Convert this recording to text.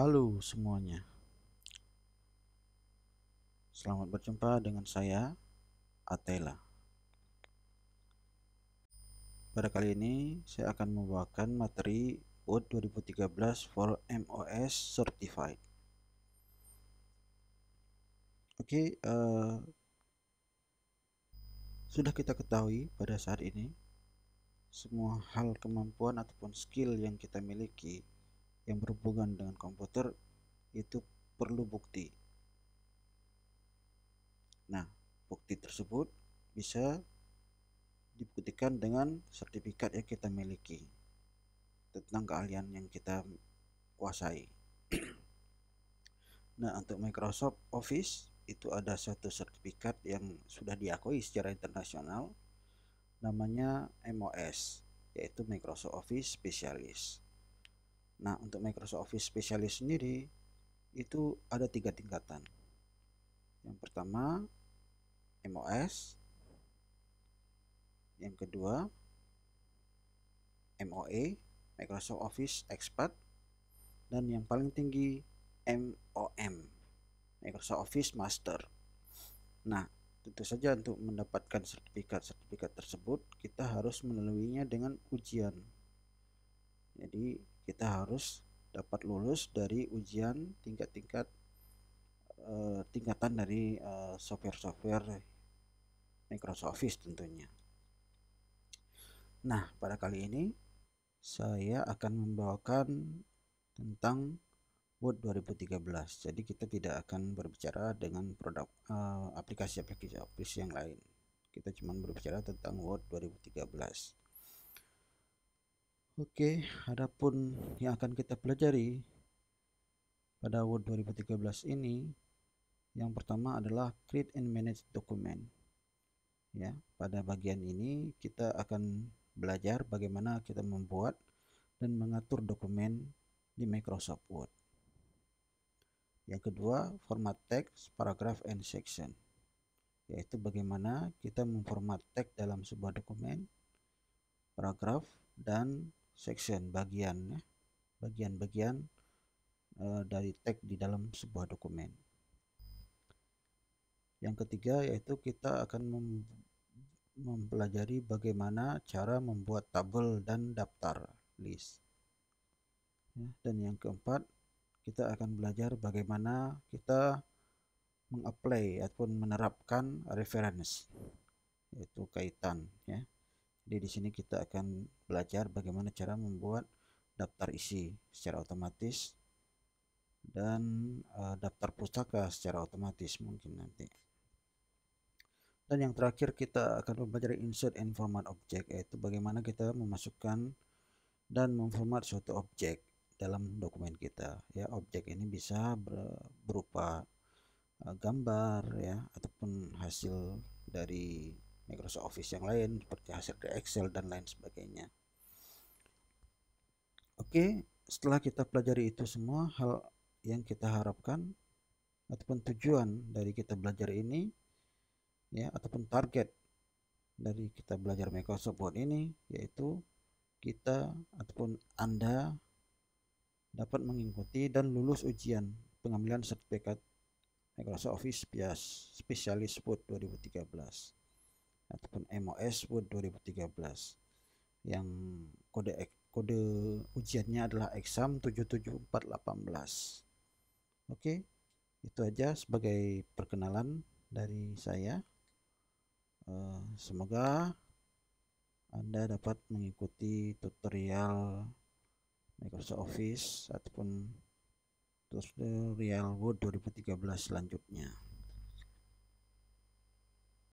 Halo semuanya. Selamat berjumpa dengan saya Atela. Pada kali ini saya akan membawakan materi UT 2013 for MOS Certified. Oke, okay, uh, eh, sudah kita ketahui pada saat ini semua hal kemampuan ataupun skill yang kita miliki yang berhubungan dengan komputer itu perlu bukti. Nah, bukti tersebut bisa dibuktikan dengan sertifikat yang kita miliki tentang keahlian yang kita kuasai. nah, untuk Microsoft Office itu ada satu sertifikat yang sudah diakui secara internasional namanya MOS yaitu Microsoft Office Specialist. Nah, untuk Microsoft Office spesialis sendiri itu ada tiga tingkatan. Yang pertama MOS, yang kedua MOE Microsoft Office Expert dan yang paling tinggi MOM Microsoft Office Master. Nah, tentu saja untuk mendapatkan sertifikat-sertifikat tersebut kita harus melaluinya dengan ujian. Jadi kita harus dapat lulus dari ujian tingkat-tingkat eh, tingkatan dari eh, software-software Microsoft Office tentunya. Nah, pada kali ini saya akan membawakan tentang Word 2013. Jadi kita tidak akan berbicara dengan produk eh, aplikasi-aplikasi uh, Office yang lain. Kita cuma berbicara tentang Word 2013. Oke, adapun yang akan kita pelajari pada Word 2013 ini yang pertama adalah create and manage document. Ya, pada bagian ini kita akan belajar bagaimana kita membuat dan mengatur dokumen di Microsoft Word. Yang kedua, format Text, paragraph and section, yaitu bagaimana kita memformat teks dalam sebuah dokumen, paragraf dan section bagian ya. bagian-bagian uh, dari tag di dalam sebuah dokumen yang ketiga yaitu kita akan mem mempelajari bagaimana cara membuat tabel dan daftar list ya, dan yang keempat kita akan belajar bagaimana kita mengapply ataupun menerapkan reference yaitu kaitan ya jadi di sini kita akan belajar bagaimana cara membuat daftar isi secara otomatis dan uh, daftar pustaka secara otomatis mungkin nanti. Dan yang terakhir kita akan mempelajari insert and format objek yaitu bagaimana kita memasukkan dan memformat suatu objek dalam dokumen kita. Ya, objek ini bisa ber berupa eh, gambar ya ataupun hasil dari Microsoft Office yang lain seperti hasil di Excel dan lain sebagainya. Oke, setelah kita pelajari itu semua hal yang kita harapkan ataupun tujuan dari kita belajar ini ya ataupun target dari kita belajar Microsoft Word ini yaitu kita ataupun Anda dapat mengikuti dan lulus ujian pengambilan sertifikat Microsoft Office Spesialis Word 2013 ataupun MOS Word 2013 yang kode kode ujiannya adalah exam 77418 Oke, itu aja sebagai perkenalan dari saya. Eh, semoga Anda dapat mengikuti tutorial Microsoft Office ataupun tutorial Word 2013 selanjutnya.